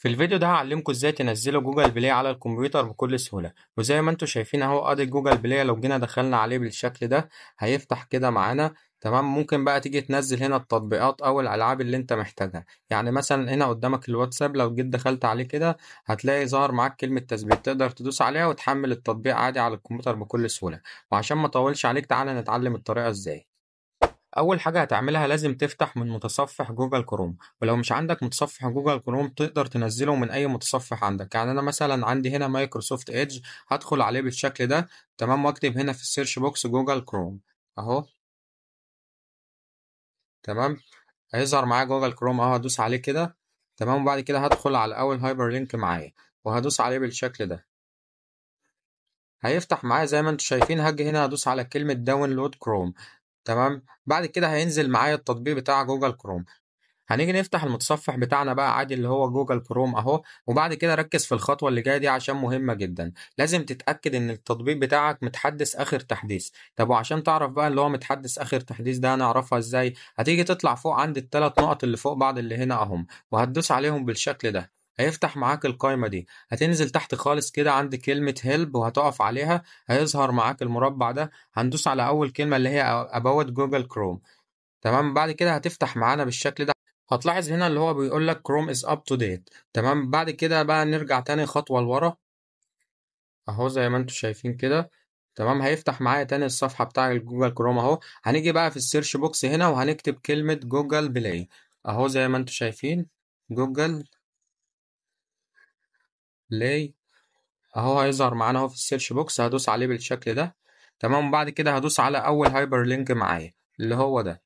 في الفيديو ده هعلمكم ازاي تنزلوا جوجل بلاي على الكمبيوتر بكل سهولة وزي ما انتم شايفين اهو ادي جوجل بلاي لو جينا دخلنا عليه بالشكل ده هيفتح كده معانا تمام ممكن بقى تيجي تنزل هنا التطبيقات او الالعاب اللي انت محتاجها يعني مثلا هنا قدامك الواتساب لو جيت دخلت عليه كده هتلاقي ظهر معاك كلمه تثبيت تقدر تدوس عليها وتحمل التطبيق عادي على الكمبيوتر بكل سهوله وعشان ما اطولش عليك تعالى نتعلم الطريقه ازاي اول حاجه هتعملها لازم تفتح من متصفح جوجل كروم ولو مش عندك متصفح جوجل كروم تقدر تنزله من اي متصفح عندك يعني انا مثلا عندي هنا مايكروسوفت ايدج هدخل عليه بالشكل ده تمام واكتب هنا في السيرش بوكس جوجل كروم اهو تمام هيظهر معايا جوجل كروم اهو هدوس عليه كده تمام وبعد كده هدخل على اول هايبر لينك معايا وهدوس عليه بالشكل ده هيفتح معايا زي ما انتم شايفين هاجي هنا هدوس على كلمة داونلود كروم تمام، بعد كده هينزل معايا التطبيق بتاع جوجل كروم. هنيجي نفتح المتصفح بتاعنا بقى عادي اللي هو جوجل كروم أهو، وبعد كده ركز في الخطوة اللي جاية دي عشان مهمة جدًا، لازم تتأكد إن التطبيق بتاعك متحدث آخر تحديث، طب وعشان تعرف بقى اللي هو متحدث آخر تحديث ده هنعرفها إزاي؟ هتيجي تطلع فوق عند التلات نقط اللي فوق بعض اللي هنا أهم، وهتدوس عليهم بالشكل ده. هيفتح معاك القايمة دي هتنزل تحت خالص كده عند كلمة هيلب وهتقف عليها هيظهر معاك المربع ده هندوس على أول كلمة اللي هي اباوت جوجل كروم تمام بعد كده هتفتح معانا بالشكل ده هتلاحظ هنا اللي هو بيقول لك كروم از اب تو ديت تمام بعد كده بقى نرجع تاني خطوة لورا اهو زي ما انتم شايفين كده تمام هيفتح معايا تاني الصفحة بتاع الجوجل كروم اهو هنيجي بقى في السيرش بوكس هنا وهنكتب كلمة جوجل بلاي اهو زي ما انتم شايفين جوجل بلاي اهو هيظهر معانا اهو في السيرش بوكس هدوس عليه بالشكل ده تمام وبعد كده هدوس على اول هايبر لينك معايا اللي هو ده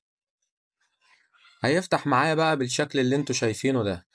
هيفتح معايا بقى بالشكل اللي انتوا شايفينه ده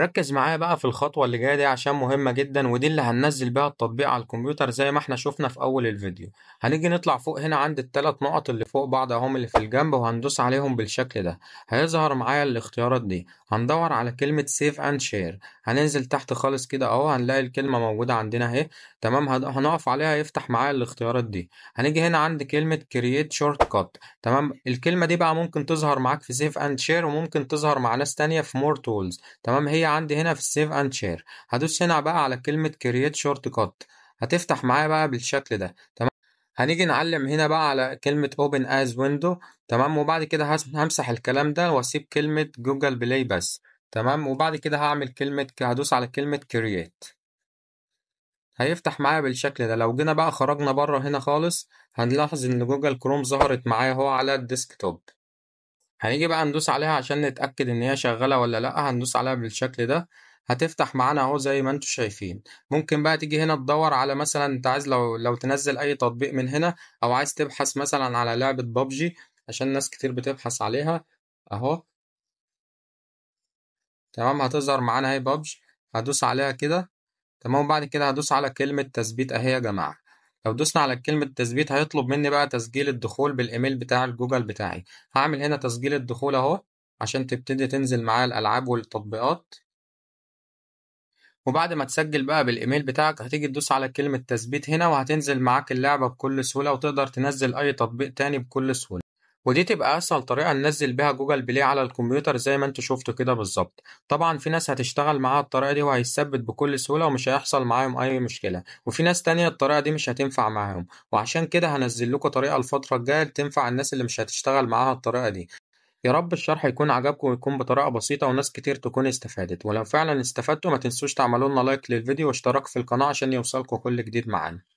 ركز معايا بقى في الخطوة اللي جاية دي عشان مهمة جدا ودي اللي هننزل بيها التطبيق على الكمبيوتر زي ما احنا شفنا في أول الفيديو هنيجي نطلع فوق هنا عند التلات نقط اللي فوق بعض اهم اللي في الجنب وهندوس عليهم بالشكل ده هيظهر معايا الاختيارات دي هندور على كلمة سيف اند شير هننزل تحت خالص كده اهو هنلاقي الكلمة موجودة عندنا اهي تمام هنقف عليها يفتح معايا الاختيارات دي هنيجي هنا عند كلمة كرييت شورت كات تمام الكلمة دي بقى ممكن تظهر معاك في سيف اند شير وممكن تظهر مع ناس تانية في مور تولز تمام هي عندي هنا في السيف اند شير هدوس هنا بقى على كلمة كرييت شورت كات هتفتح معايا بقى بالشكل ده تمام هنيجي نعلم هنا بقى على كلمة open as window تمام وبعد كده همسح الكلام ده واسيب كلمة جوجل بلاي بس تمام وبعد كده هعمل كلمة هدوس على كلمة create هيفتح معايا بالشكل ده لو جينا بقى خرجنا بره هنا خالص هنلاحظ ان جوجل كروم ظهرت معايا هو على الديسكتوب هنيجي بقى ندوس عليها عشان نتأكد إن هي شغالة ولا لأ هندوس عليها بالشكل ده هتفتح معانا اهو زي ما انتوا شايفين ممكن بقى تيجي هنا تدور على مثلا انت عايز لو لو تنزل اي تطبيق من هنا او عايز تبحث مثلا على لعبة بابجي عشان ناس كتير بتبحث عليها اهو تمام هتظهر معانا اهي بابجي هدوس عليها كده تمام وبعد كده هدوس على كلمة تثبيت اهي يا جماعة لو دوسنا على كلمة تثبيت هيطلب مني بقى تسجيل الدخول بالإيميل بتاع الجوجل بتاعي هعمل هنا تسجيل الدخول أهو عشان تبتدي تنزل معايا الألعاب والتطبيقات وبعد ما تسجل بقى بالإيميل بتاعك هتيجي تدوس على كلمة تثبيت هنا وهتنزل معاك اللعبة بكل سهولة وتقدر تنزل أي تطبيق تاني بكل سهولة ودي تبقى اسهل طريقه ننزل بيها جوجل بلاي على الكمبيوتر زي ما انتوا شفتوا كده بالظبط طبعا في ناس هتشتغل معاها الطريقه دي وهيثبت بكل سهوله ومش هيحصل معاهم اي مشكله وفي ناس تانية الطريقه دي مش هتنفع معاهم وعشان كده هنزل لكم طريقه الفتره الجايه تنفع الناس اللي مش هتشتغل معاها الطريقه دي يا رب الشرح يكون عجبكم ويكون بطريقة بسيطة وناس كتير تكون استفادت ولو فعلا استفدتوا ما تنسوش تعملوا لنا لايك للفيديو واشتراك في القناة عشان يوصلكم كل جديد معانا